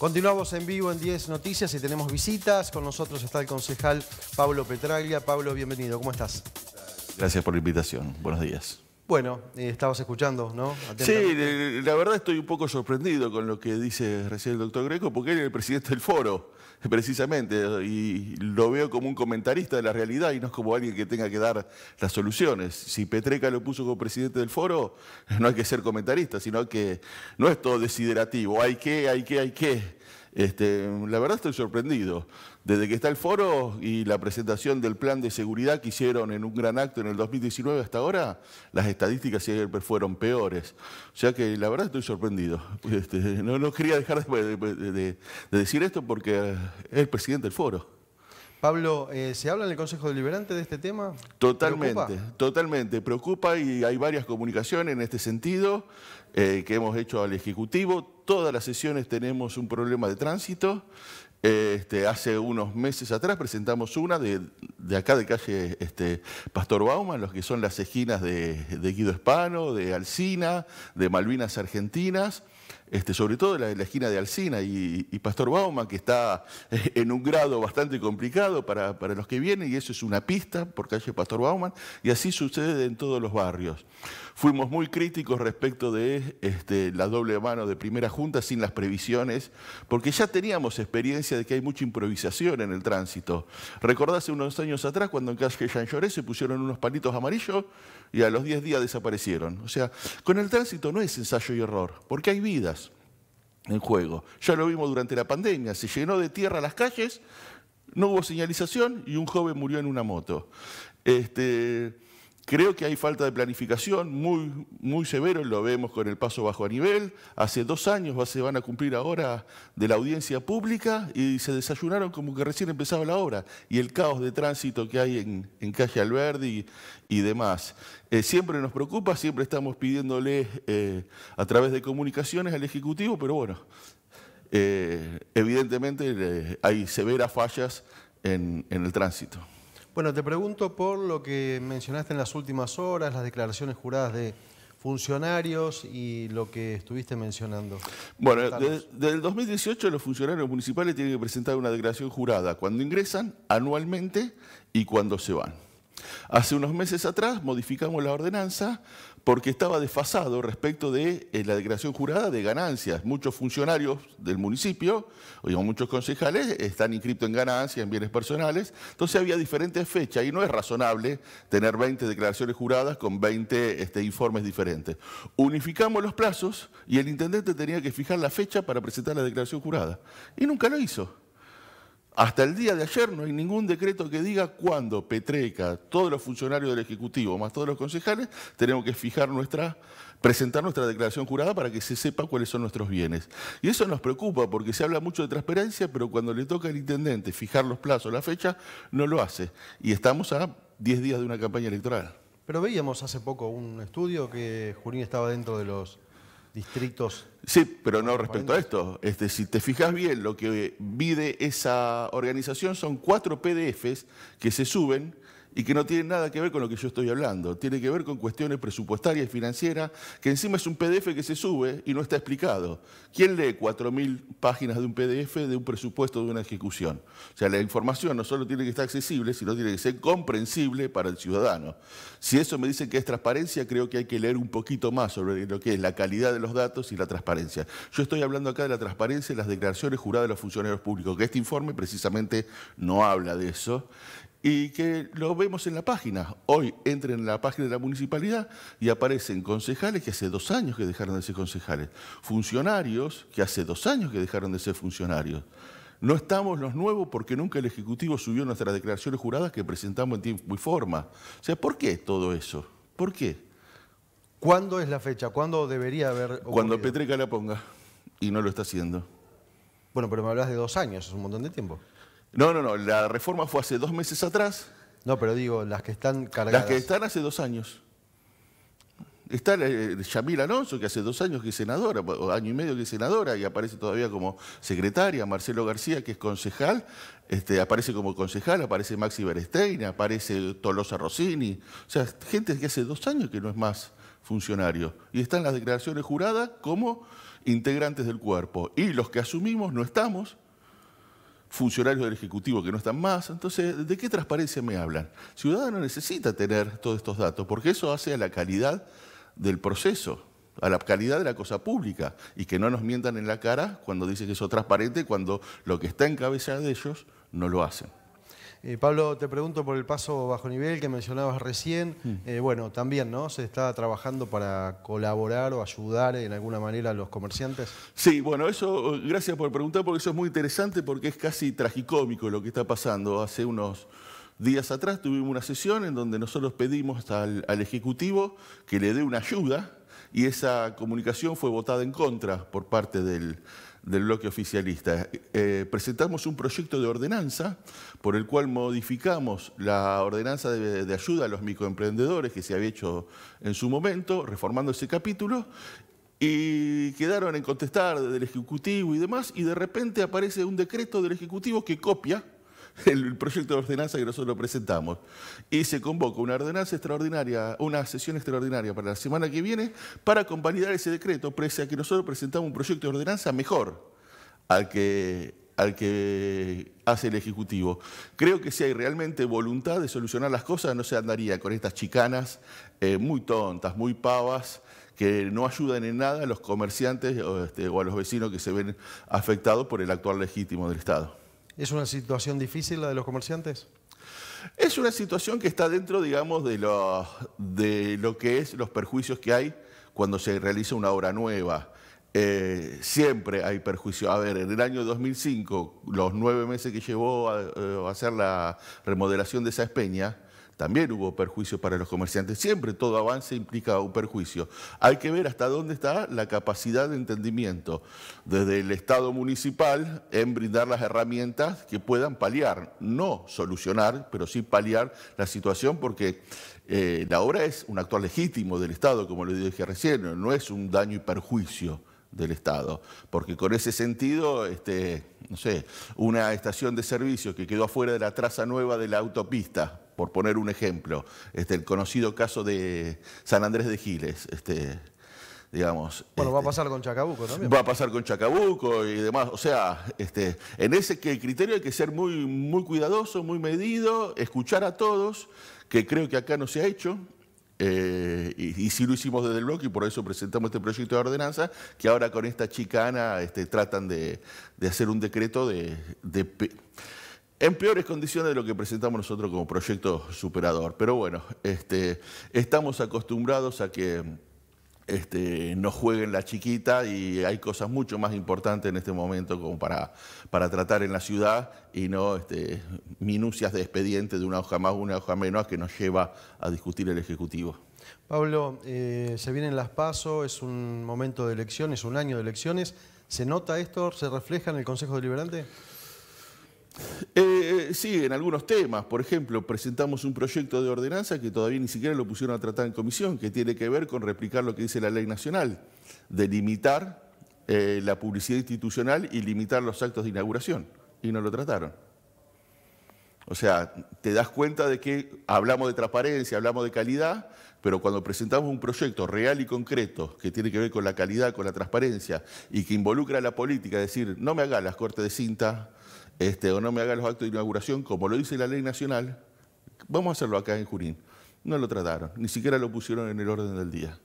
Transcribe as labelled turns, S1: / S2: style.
S1: Continuamos en vivo en 10 Noticias y tenemos visitas. Con nosotros está el concejal Pablo Petraglia. Pablo, bienvenido. ¿Cómo estás?
S2: Gracias por la invitación. Buenos días.
S1: Bueno, estabas escuchando, ¿no? Sí,
S2: la verdad estoy un poco sorprendido con lo que dice recién el doctor Greco, porque él es el presidente del foro, precisamente, y lo veo como un comentarista de la realidad y no es como alguien que tenga que dar las soluciones. Si Petreca lo puso como presidente del foro, no hay que ser comentarista, sino que no es todo desiderativo, hay que, hay que, hay que. Este, la verdad estoy sorprendido. Desde que está el foro y la presentación del plan de seguridad que hicieron en un gran acto en el 2019 hasta ahora, las estadísticas siempre fueron peores. O sea que la verdad estoy sorprendido. Este, no, quería dejar de decir esto porque es el presidente del foro.
S1: Pablo, eh, ¿se habla en el Consejo Deliberante de este tema?
S2: Totalmente, totalmente. Preocupa y hay varias comunicaciones en este sentido eh, que hemos hecho al Ejecutivo. Todas las sesiones tenemos un problema de tránsito este, hace unos meses atrás presentamos una de, acá de calle este, Pastor Bauman, los que son las esquinas de, Guido Espano, de Alcina, de Malvinas Argentinas. Este, sobre todo la, esquina de Alcina y, Pastor Bauman que está eh, en un grado bastante complicado para, para, los que vienen, y eso es una pista por calle Pastor Bauman, y así sucede en todos los barrios. Fuimos muy críticos respecto de este, la doble mano de primera junta sin las previsiones, porque ya teníamos experiencia de que hay mucha improvisación en el tránsito. Recordás unos años atrás cuando en Calle Lloré se pusieron unos palitos amarillos y a los 10 días desaparecieron. O sea, con el tránsito no es ensayo y error, porque hay vidas en juego. Ya lo vimos durante la pandemia, se llenó de tierra las calles, no hubo señalización y un joven murió en una moto. Este, Creo que hay falta de planificación muy, muy severo, lo vemos con el paso bajo a nivel. Hace dos años se van a cumplir ahora de la audiencia pública y se desayunaron como que recién empezaba la obra. Y el caos de tránsito que hay en, en calle Alberdi y, demás. Eh, siempre nos preocupa, siempre estamos pidiéndole eh, a través de comunicaciones al Ejecutivo, pero bueno, eh, evidentemente hay severas fallas en el tránsito.
S1: Bueno, te pregunto por lo que mencionaste en las últimas horas, las declaraciones juradas de funcionarios y lo que estuviste mencionando. Bueno, desde, el 2018
S2: los funcionarios municipales tienen que presentar una declaración jurada cuando ingresan anualmente y cuando se van. Hace unos meses atrás modificamos la ordenanza porque estaba desfasado respecto de eh, la declaración jurada de ganancias. Muchos funcionarios del municipio, o muchos concejales, están inscritos en ganancias, en bienes personales. Entonces había diferentes fechas y no es razonable tener 20 declaraciones juradas con 20 este, informes diferentes. Unificamos los plazos y el intendente tenía que fijar la fecha para presentar la declaración jurada. Y nunca lo hizo. Hasta el día de ayer no hay ningún decreto que diga cuándo Petreca, todos los funcionarios del Ejecutivo, más todos los concejales, tenemos que fijar nuestra, presentar nuestra declaración jurada para que se sepa cuáles son nuestros bienes. Y eso nos preocupa porque se habla mucho de transparencia, pero cuando le toca al intendente fijar los plazos, la fecha, no lo hace. Y estamos a 10 días de una campaña electoral.
S1: Pero veíamos hace poco un estudio que Junín estaba dentro de los distritos.
S2: Sí, pero no respecto a esto. Este, si te fijas bien, lo que mide esa organización son cuatro PDFs que se suben y que no tiene nada que ver con lo que yo estoy hablando. Tiene que ver con cuestiones presupuestarias y financieras, que encima es un PDF que se sube y no está explicado. ¿Quién lee 4.000 páginas de un PDF de un presupuesto de una ejecución? O sea, la información no solo tiene que estar accesible, sino tiene que ser comprensible para el ciudadano. Si eso me dicen que es transparencia, creo que hay que leer un poquito más sobre lo que es la calidad de los datos y la transparencia. Yo estoy hablando acá de la transparencia y las declaraciones juradas de los funcionarios públicos, que este informe precisamente no habla de eso y que lo vemos en la página. Hoy entren en la página de la municipalidad y aparecen concejales que hace dos años que dejaron de ser concejales, funcionarios que hace dos años que dejaron de ser funcionarios. No estamos los nuevos porque nunca el Ejecutivo subió nuestras declaraciones juradas que presentamos en tiempo y forma. O sea, ¿por qué todo eso? ¿Por qué?
S1: ¿Cuándo es la fecha? ¿Cuándo debería haber Cuando
S2: Petreca la ponga y no lo está haciendo.
S1: Bueno, pero me hablas de dos años, es un montón de tiempo. No, no, no. La reforma fue hace dos meses atrás. No, pero digo, las que están cargadas. Las que están hace dos años. Está
S2: eh, Alonso, que hace dos años que es senadora, año y medio que es senadora, y aparece todavía como secretaria. Marcelo García, que es concejal, este, aparece como concejal, aparece Maxi Berestein, aparece Tolosa Rossini. O sea, gente que hace dos años que no es más funcionario. Y están las declaraciones juradas como integrantes del cuerpo. Y los que asumimos no estamos, funcionarios del Ejecutivo que no están más. Entonces, ¿de qué transparencia me hablan? ciudadano necesita tener todos estos datos, porque eso hace a la calidad del proceso, a la calidad de la cosa pública, y que no nos mientan en la cara cuando dicen que eso es transparente, cuando lo que está en cabeza de ellos no lo hacen.
S1: Eh, Pablo, te pregunto por el paso bajo nivel que mencionabas recién. Mm. Eh, bueno, también, ¿no? ¿Se está trabajando para colaborar o ayudar en alguna manera a los comerciantes?
S2: Sí, bueno, eso, gracias por preguntar, porque eso es muy interesante, porque es casi tragicómico lo que está pasando. Hace unos días atrás tuvimos una sesión en donde nosotros pedimos al Ejecutivo que le dé una ayuda y esa comunicación fue votada en contra por parte del, del bloque oficialista. Eh, presentamos un proyecto de ordenanza por el cual modificamos la ordenanza de, de, ayuda a los microemprendedores que se había hecho en su momento, reformando ese capítulo, y quedaron en contestar del Ejecutivo y demás, y de repente aparece un decreto del Ejecutivo que copia el proyecto de ordenanza que nosotros presentamos. Y se convoca una ordenanza extraordinaria, una sesión extraordinaria para la semana que viene para convalidar ese decreto, pese a que nosotros presentamos un proyecto de ordenanza mejor al que, al que hace el Ejecutivo. Creo que si hay realmente voluntad de solucionar las cosas, no se andaría con estas chicanas eh, muy tontas, muy pavas, que no ayudan en nada a los comerciantes o, este, a los vecinos que se ven afectados por el actual legítimo del Estado.
S1: ¿Es una situación difícil la de los comerciantes? Es
S2: una situación que está dentro, digamos, de lo, de lo que es los perjuicios que hay cuando se realiza una obra nueva. Eh, siempre hay perjuicio. A ver, en el año 2005, los nueve meses que llevó eh, a hacer la remodelación de esa espeña, también hubo perjuicio para los comerciantes. Siempre todo avance implica un perjuicio. Hay que ver hasta dónde está la capacidad de entendimiento desde el Estado municipal en brindar las herramientas que puedan paliar, no solucionar, pero sí paliar la situación porque eh, la obra es un acto legítimo del Estado, como lo dije recién, no es un daño y perjuicio del Estado, porque con ese sentido, este, no sé, una estación de servicio que quedó afuera de la traza nueva de la autopista, por poner un ejemplo, este, el conocido caso de San Andrés de Giles. Este, digamos.
S1: Bueno, va a este, pasar con Chacabuco también. Va a
S2: pasar con Chacabuco y demás. O sea, este, en ese que criterio hay que ser muy, muy cuidadoso, muy medido, escuchar a todos, que creo que acá no se ha hecho. Eh, y, sí lo hicimos desde el bloque y por eso presentamos este proyecto de ordenanza que ahora con esta chicana este, tratan de, hacer un decreto de, de en peores condiciones de lo que presentamos nosotros como proyecto superador. Pero bueno, este, estamos acostumbrados a que este, nos jueguen la chiquita y hay cosas mucho más importantes en este momento como para, tratar en la ciudad y no este, minucias de expediente de una hoja más, una hoja menos que nos lleva a discutir el Ejecutivo.
S1: Pablo, eh, se vienen las pasos, es un momento de elecciones, un año de elecciones. ¿Se nota esto? ¿Se refleja en el Consejo Deliberante?
S2: Eh, eh, sí, en algunos temas. Por ejemplo, presentamos un proyecto de ordenanza que todavía ni siquiera lo pusieron a tratar en comisión, que tiene que ver con replicar lo que dice la ley nacional, de limitar eh, la publicidad institucional y limitar los actos de inauguración. Y no lo trataron. O sea, te das cuenta de que hablamos de transparencia, hablamos de calidad, pero cuando presentamos un proyecto real y concreto que tiene que ver con la calidad, con la transparencia y que involucra a la política, decir, no me haga las cortes de cinta este, o no me haga los actos de inauguración como lo dice la ley nacional, vamos a hacerlo acá en Jurín. No lo trataron, ni siquiera lo pusieron en el orden del día.